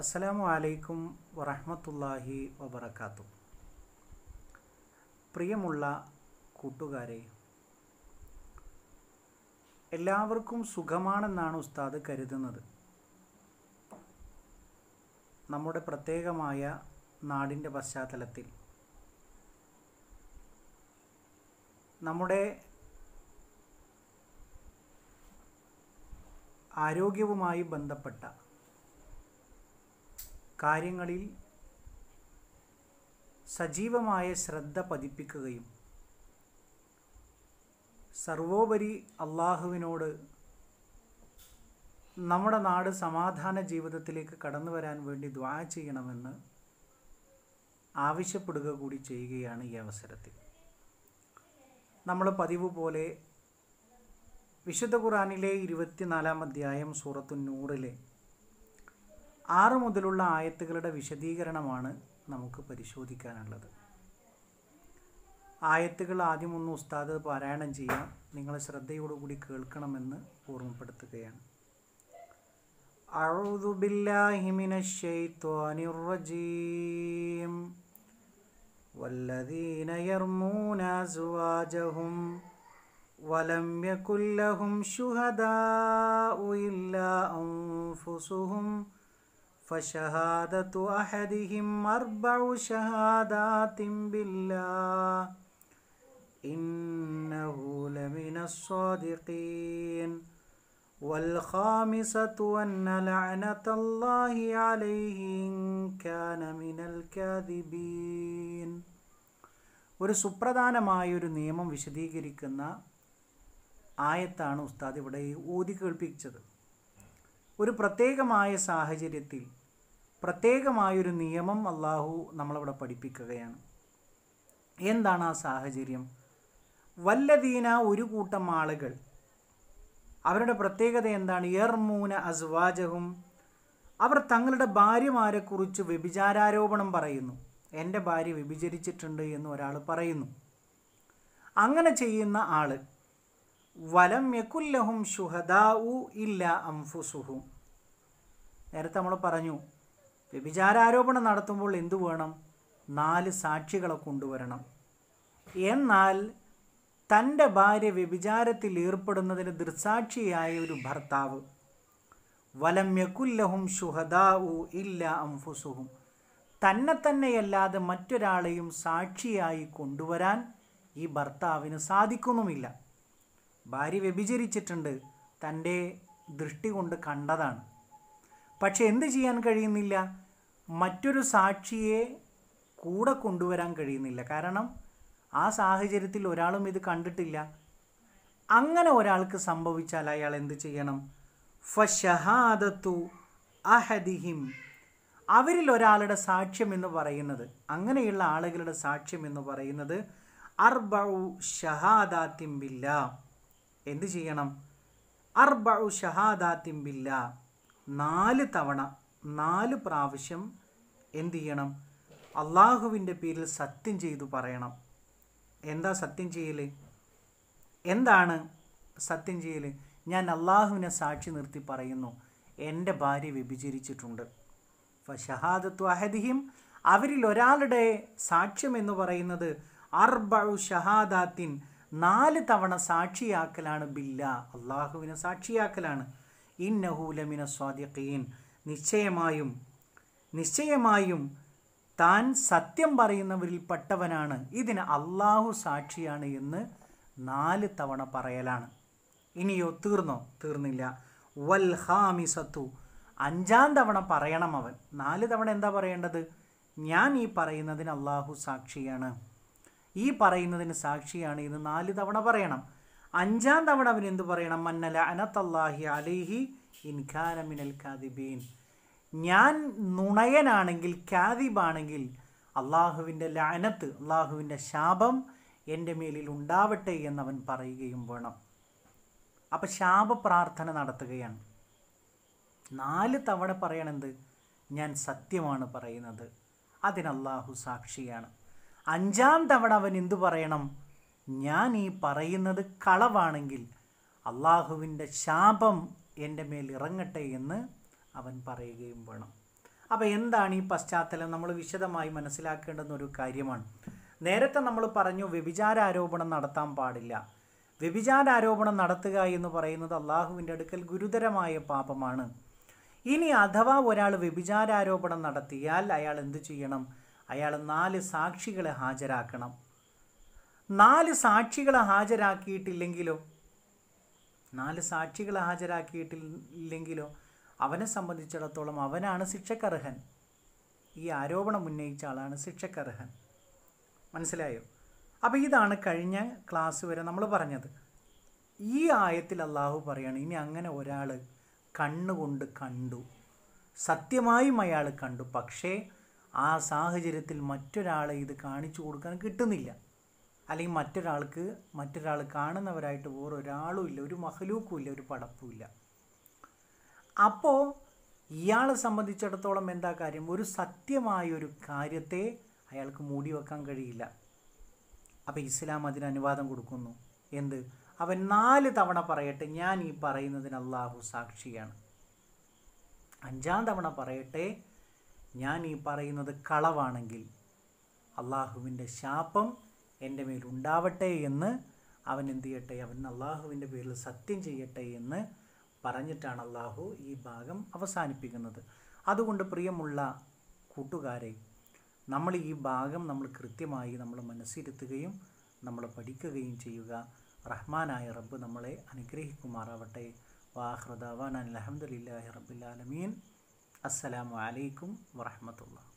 അസ്സലാമു അലൈക്കും വറഹമത്തല്ലാഹി വബർക്കാത്തു പ്രിയമുള്ള കൂട്ടുകാരെ എല്ലാവർക്കും സുഖമാണെന്നാണ് ഉസ്താദ് കരുതുന്നത് നമ്മുടെ പ്രത്യേകമായ നാടിൻ്റെ പശ്ചാത്തലത്തിൽ നമ്മുടെ ആരോഗ്യവുമായി ബന്ധപ്പെട്ട കാര്യങ്ങളിൽ സജീവമായ ശ്രദ്ധ പതിപ്പിക്കുകയും സർവോപരി അള്ളാഹുവിനോട് നമ്മുടെ നാട് സമാധാന ജീവിതത്തിലേക്ക് കടന്നു വരാൻ വേണ്ടി ദ്വാ ചെയ്യണമെന്ന് ആവശ്യപ്പെടുക കൂടി ചെയ്യുകയാണ് ഈ അവസരത്തിൽ നമ്മൾ പതിവ് പോലെ വിശുദ്ധ ഖുറാനിലെ ഇരുപത്തിനാലാം അധ്യായം സൂറത്തു നൂറിലെ ആറ് മുതലുള്ള ആയത്തുകളുടെ വിശദീകരണമാണ് നമുക്ക് പരിശോധിക്കാനുള്ളത് ആയത്തുകൾ ഒന്ന് ഉസ്താദ് പാരായണം ചെയ്യാം നിങ്ങൾ ശ്രദ്ധയോടുകൂടി കേൾക്കണമെന്ന് ഓർമ്മപ്പെടുത്തുകയാണ് أعوذ ولم يكن لهم شهداء إلا أنفسهم فشهادة أحدهم أربع شهادات بالله إنه لمن الصادقين والخامسة أن لعنة الله عليه إن كان من الكاذبين ഒരു സുപ്രധാനമായൊരു നിയമം വിശദീകരിക്കുന്ന ആയത്താണ് ഉസ്താദ് ഇവിടെ ഊതി കേൾപ്പിച്ചത് ഒരു പ്രത്യേകമായ സാഹചര്യത്തിൽ പ്രത്യേകമായൊരു നിയമം അള്ളാഹു നമ്മളവിടെ പഠിപ്പിക്കുകയാണ് എന്താണ് ആ സാഹചര്യം വല്ലദീന ഒരു കൂട്ടം ആളുകൾ അവരുടെ പ്രത്യേകത എന്താണ് എർമൂന അസ്വാജഹും അവർ തങ്ങളുടെ ഭാര്യമാരെക്കുറിച്ച് വ്യഭിചാരാരോപണം പറയുന്നു എൻ്റെ ഭാര്യ വ്യഭിചരിച്ചിട്ടുണ്ട് എന്ന് ഒരാൾ പറയുന്നു അങ്ങനെ ചെയ്യുന്ന ആൾ വലം യക്കുല്ലഹും ഷുഹദാ ഇല്ല അംഫുസുഹും നേരത്തെ നമ്മൾ പറഞ്ഞു വ്യഭിചാരോപണം നടത്തുമ്പോൾ എന്തു വേണം നാല് സാക്ഷികളെ കൊണ്ടുവരണം എന്നാൽ തൻ്റെ ഭാര്യ വ്യഭിചാരത്തിൽ ഏർപ്പെടുന്നതിന് ദൃസാക്ഷിയായ ഒരു ഭർത്താവ് വലമ്യക്കുല്ലഹും ശുഹദാവു ഇല്ല അംഫുസുഹും തന്നെ തന്നെയല്ലാതെ മറ്റൊരാളെയും സാക്ഷിയായി കൊണ്ടുവരാൻ ഈ ഭർത്താവിന് സാധിക്കുന്നുമില്ല ഭാര്യ വ്യഭിചരിച്ചിട്ടുണ്ട് തൻ്റെ ദൃഷ്ടി കൊണ്ട് കണ്ടതാണ് പക്ഷെ എന്ത് ചെയ്യാൻ കഴിയുന്നില്ല മറ്റൊരു സാക്ഷിയെ കൂടെ കൊണ്ടുവരാൻ കഴിയുന്നില്ല കാരണം ആ സാഹചര്യത്തിൽ ഒരാളും ഇത് കണ്ടിട്ടില്ല അങ്ങനെ ഒരാൾക്ക് സംഭവിച്ചാൽ അയാൾ എന്ത് ചെയ്യണം ഫഷഹാദത്തു അഹദിഹിം അവരിൽ ഒരാളുടെ സാക്ഷ്യം എന്ന് പറയുന്നത് അങ്ങനെയുള്ള ആളുകളുടെ സാക്ഷ്യം എന്ന് പറയുന്നത് അർബഉ ഷഹാദാത്തിംബില്ല എന്ത് ചെയ്യണം അർബഉ ഷഹാദാത്തിംബില്ല നാല് തവണ നാല് പ്രാവശ്യം എന്തു ചെയ്യണം അള്ളാഹുവിൻ്റെ പേരിൽ സത്യം ചെയ്തു പറയണം എന്താ സത്യം ചെയ്യൽ എന്താണ് സത്യം ചെയ്യൽ ഞാൻ അള്ളാഹുവിനെ സാക്ഷി നിർത്തി പറയുന്നു എൻ്റെ ഭാര്യ വ്യഭിചരിച്ചിട്ടുണ്ട് ഫഷഹാദത്തു അഹദിഹിം അവരിൽ ഒരാളുടെ സാക്ഷ്യം എന്ന് പറയുന്നത് അർബു ഷഹാദാത്തിൻ നാല് തവണ സാക്ഷിയാക്കലാണ് ബില്ല അള്ളാഹുവിനെ സാക്ഷിയാക്കലാണ് ഇന്നഹൂലമിന സ്വാദിഖീൻ നിശ്ചയമായും നിശ്ചയമായും താൻ സത്യം പറയുന്നവരിൽ പെട്ടവനാണ് ഇതിന് അള്ളാഹു സാക്ഷിയാണ് എന്ന് നാല് തവണ പറയലാണ് ഇനിയോ തീർന്നോ തീർന്നില്ല വൽ ഹാമിസത്തു അഞ്ചാം തവണ പറയണം അവൻ നാല് തവണ എന്താ പറയേണ്ടത് ഞാൻ ഈ പറയുന്നതിന് അള്ളാഹു സാക്ഷിയാണ് ഈ പറയുന്നതിന് സാക്ഷിയാണ് ഇത് നാല് തവണ പറയണം അഞ്ചാം തവണ അവൻ എന്ത് പറയണം മന്നല അനത്തല്ലാഹി അലിഹി മിനൽ കാദിബീൻ ഞാൻ നുണയനാണെങ്കിൽ കാതിബാണെങ്കിൽ അള്ളാഹുവിൻ്റെ ലാനത്ത് അള്ളാഹുവിൻ്റെ ശാപം എൻ്റെ മേലിൽ ഉണ്ടാവട്ടെ എന്നവൻ പറയുകയും വേണം അപ്പം ശാപ പ്രാർത്ഥന നടത്തുകയാണ് നാല് തവണ പറയണെന്ത് ഞാൻ സത്യമാണ് പറയുന്നത് അതിന് സാക്ഷിയാണ് അഞ്ചാം തവണ അവൻ എന്തു പറയണം ഞാൻ ഈ പറയുന്നത് കളവാണെങ്കിൽ അള്ളാഹുവിൻ്റെ ശാപം എൻ്റെ മേൽ ഇറങ്ങട്ടെ എന്ന് അവൻ പറയുകയും വേണം അപ്പോൾ എന്താണ് ഈ പശ്ചാത്തലം നമ്മൾ വിശദമായി മനസ്സിലാക്കേണ്ടുന്ന ഒരു കാര്യമാണ് നേരത്തെ നമ്മൾ പറഞ്ഞു വ്യഭിചാരാരോപണം നടത്താൻ പാടില്ല വ്യഭിചാരാരോപണം നടത്തുക എന്ന് പറയുന്നത് അള്ളാഹുവിൻ്റെ അടുക്കൽ ഗുരുതരമായ പാപമാണ് ഇനി അഥവാ ഒരാൾ വ്യഭിചാരാരോപണം നടത്തിയാൽ അയാൾ എന്തു ചെയ്യണം അയാൾ നാല് സാക്ഷികളെ ഹാജരാക്കണം നാല് സാക്ഷികളെ ഹാജരാക്കിയിട്ടില്ലെങ്കിലോ നാല് സാക്ഷികളെ ഹാജരാക്കിയിട്ടില്ലെങ്കിലോ അവനെ സംബന്ധിച്ചിടത്തോളം അവനാണ് ശിക്ഷക്കർഹൻ ഈ ആരോപണം ഉന്നയിച്ച ആളാണ് ശിക്ഷക്കർഹൻ മനസ്സിലായോ അപ്പോൾ ഇതാണ് കഴിഞ്ഞ ക്ലാസ് വരെ നമ്മൾ പറഞ്ഞത് ഈ ആയത്തിൽ അള്ളാഹു പറയാണ് ഇനി അങ്ങനെ ഒരാൾ കണ്ണുകൊണ്ട് കണ്ടു സത്യമായും അയാൾ കണ്ടു പക്ഷേ ആ സാഹചര്യത്തിൽ മറ്റൊരാളെ ഇത് കാണിച്ചു കൊടുക്കാൻ കിട്ടുന്നില്ല അല്ലെങ്കിൽ മറ്റൊരാൾക്ക് മറ്റൊരാൾ കാണുന്നവരായിട്ട് വേറെ ഒരാളും ഇല്ല ഒരു മഹലൂക്കും ഇല്ല ഒരു പടപ്പും ഇല്ല അപ്പോൾ ഇയാളെ സംബന്ധിച്ചിടത്തോളം എന്താ കാര്യം ഒരു സത്യമായൊരു കാര്യത്തെ അയാൾക്ക് മൂടി വെക്കാൻ കഴിയില്ല അപ്പോൾ ഇസ്ലാം അതിന് അനുവാദം കൊടുക്കുന്നു എന്ത് അവൻ നാല് തവണ പറയട്ടെ ഞാൻ ഈ പറയുന്നതിന് അള്ളാഹു സാക്ഷിയാണ് അഞ്ചാം തവണ പറയട്ടെ ഞാൻ ഈ പറയുന്നത് കളവാണെങ്കിൽ അള്ളാഹുവിൻ്റെ ശാപം എൻ്റെ മേലുണ്ടാവട്ടെ എന്ന് അവൻ എന്ത് ചെയ്യട്ടെ അവൻ അള്ളാഹുവിൻ്റെ പേരിൽ സത്യം ചെയ്യട്ടെ എന്ന് പറഞ്ഞിട്ടാണ് അള്ളാഹു ഈ ഭാഗം അവസാനിപ്പിക്കുന്നത് അതുകൊണ്ട് പ്രിയമുള്ള കൂട്ടുകാരെ നമ്മൾ ഈ ഭാഗം നമ്മൾ കൃത്യമായി നമ്മൾ മനസ്സിരുത്തുകയും നമ്മൾ പഠിക്കുകയും ചെയ്യുക റഹ്മാനായ റബ്ബ് നമ്മളെ അനുഗ്രഹിക്കുമാറാവട്ടെ വാഹൃദാവാൻ അലഹമുല്ലാ റബ്ബുലാലമീൻ അസ്സലാമു അലൈക്കും വറഹമത്തുള്ള